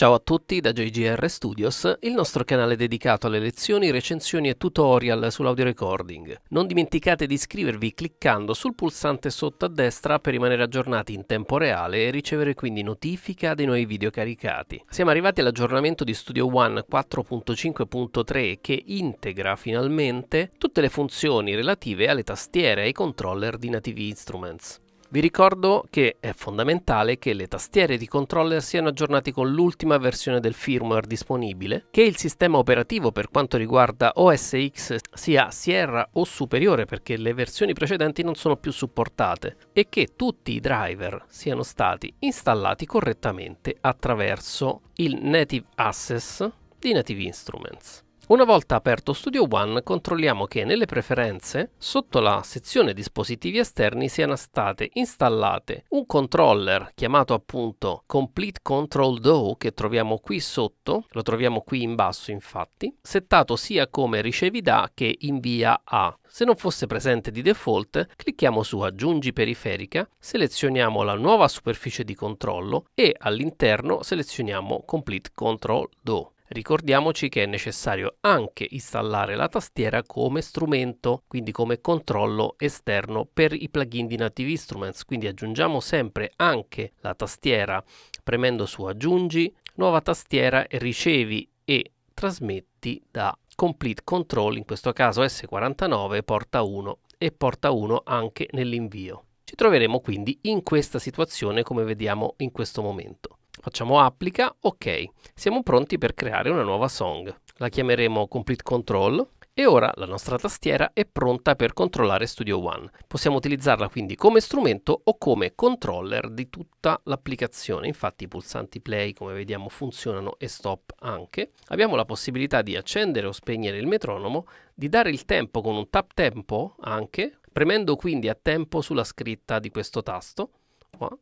Ciao a tutti da JGR Studios, il nostro canale dedicato alle lezioni, recensioni e tutorial sull'audio recording. Non dimenticate di iscrivervi cliccando sul pulsante sotto a destra per rimanere aggiornati in tempo reale e ricevere quindi notifica dei nuovi video caricati. Siamo arrivati all'aggiornamento di Studio One 4.5.3 che integra finalmente tutte le funzioni relative alle tastiere e ai controller di Native Instruments. Vi ricordo che è fondamentale che le tastiere di controller siano aggiornate con l'ultima versione del firmware disponibile, che il sistema operativo per quanto riguarda OS X sia Sierra o superiore perché le versioni precedenti non sono più supportate e che tutti i driver siano stati installati correttamente attraverso il Native Access di Native Instruments. Una volta aperto Studio One controlliamo che nelle preferenze, sotto la sezione dispositivi esterni, siano state installate un controller chiamato appunto Complete Control Do che troviamo qui sotto, lo troviamo qui in basso infatti, settato sia come ricevi da che invia a. Se non fosse presente di default, clicchiamo su Aggiungi periferica, selezioniamo la nuova superficie di controllo e all'interno selezioniamo Complete Control Do. Ricordiamoci che è necessario anche installare la tastiera come strumento, quindi come controllo esterno per i plugin di Native Instruments, quindi aggiungiamo sempre anche la tastiera premendo su aggiungi, nuova tastiera, e ricevi e trasmetti da Complete Control, in questo caso S49 porta 1 e porta 1 anche nell'invio. Ci troveremo quindi in questa situazione come vediamo in questo momento. Facciamo applica, ok. Siamo pronti per creare una nuova song. La chiameremo Complete Control e ora la nostra tastiera è pronta per controllare Studio One. Possiamo utilizzarla quindi come strumento o come controller di tutta l'applicazione. Infatti i pulsanti play come vediamo funzionano e stop anche. Abbiamo la possibilità di accendere o spegnere il metronomo, di dare il tempo con un tap tempo anche, premendo quindi a tempo sulla scritta di questo tasto. Qua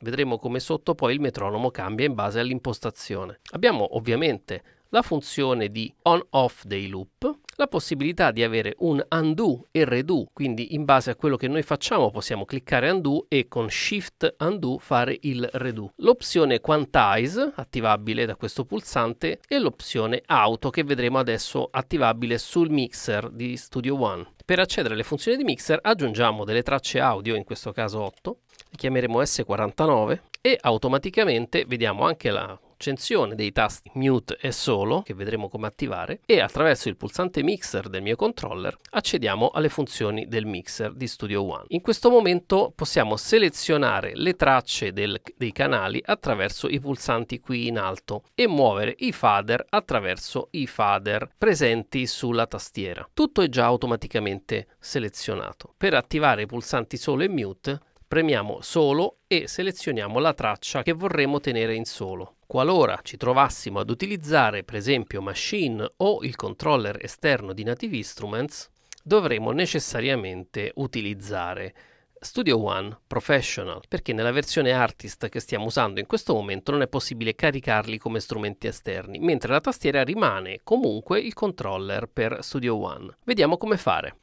Vedremo come sotto poi il metronomo cambia in base all'impostazione. Abbiamo ovviamente la funzione di on-off dei loop la possibilità di avere un undo e redo, quindi in base a quello che noi facciamo possiamo cliccare undo e con shift undo fare il redo. L'opzione quantize, attivabile da questo pulsante, e l'opzione auto che vedremo adesso attivabile sul mixer di Studio One. Per accedere alle funzioni di mixer aggiungiamo delle tracce audio, in questo caso 8, le chiameremo S49 e automaticamente vediamo anche la accensione dei tasti mute e solo, che vedremo come attivare, e attraverso il pulsante mixer del mio controller accediamo alle funzioni del mixer di Studio One. In questo momento possiamo selezionare le tracce del, dei canali attraverso i pulsanti qui in alto e muovere i fader attraverso i fader presenti sulla tastiera. Tutto è già automaticamente selezionato. Per attivare i pulsanti solo e mute Premiamo solo e selezioniamo la traccia che vorremmo tenere in solo. Qualora ci trovassimo ad utilizzare per esempio Machine o il controller esterno di Native Instruments, dovremo necessariamente utilizzare Studio One Professional, perché nella versione Artist che stiamo usando in questo momento non è possibile caricarli come strumenti esterni, mentre la tastiera rimane comunque il controller per Studio One. Vediamo come fare.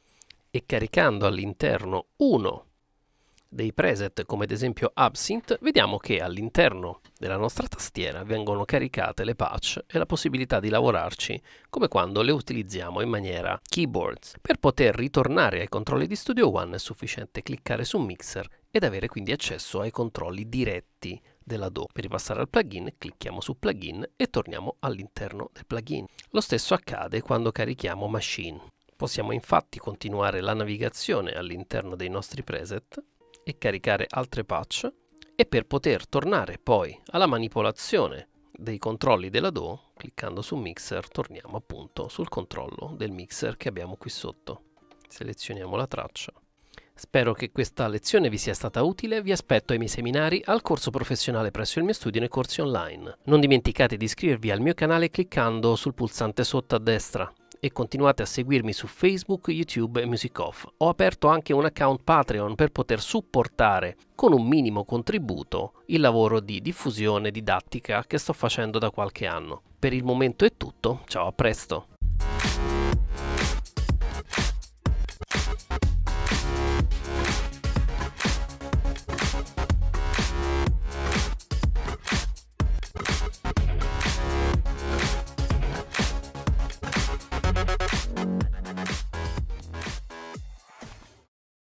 E caricando all'interno uno dei preset come ad esempio Absinthe, vediamo che all'interno della nostra tastiera vengono caricate le patch e la possibilità di lavorarci come quando le utilizziamo in maniera keyboard. Per poter ritornare ai controlli di Studio One è sufficiente cliccare su Mixer ed avere quindi accesso ai controlli diretti della DO. Per ripassare al plugin clicchiamo su plugin e torniamo all'interno del plugin. Lo stesso accade quando carichiamo machine. Possiamo infatti continuare la navigazione all'interno dei nostri preset e caricare altre patch e per poter tornare poi alla manipolazione dei controlli della DO, cliccando su mixer torniamo appunto sul controllo del mixer che abbiamo qui sotto. Selezioniamo la traccia. Spero che questa lezione vi sia stata utile, vi aspetto ai miei seminari, al corso professionale presso il mio studio e nei corsi online. Non dimenticate di iscrivervi al mio canale cliccando sul pulsante sotto a destra e continuate a seguirmi su Facebook, YouTube e Music Off. Ho aperto anche un account Patreon per poter supportare con un minimo contributo il lavoro di diffusione didattica che sto facendo da qualche anno. Per il momento è tutto, ciao a presto!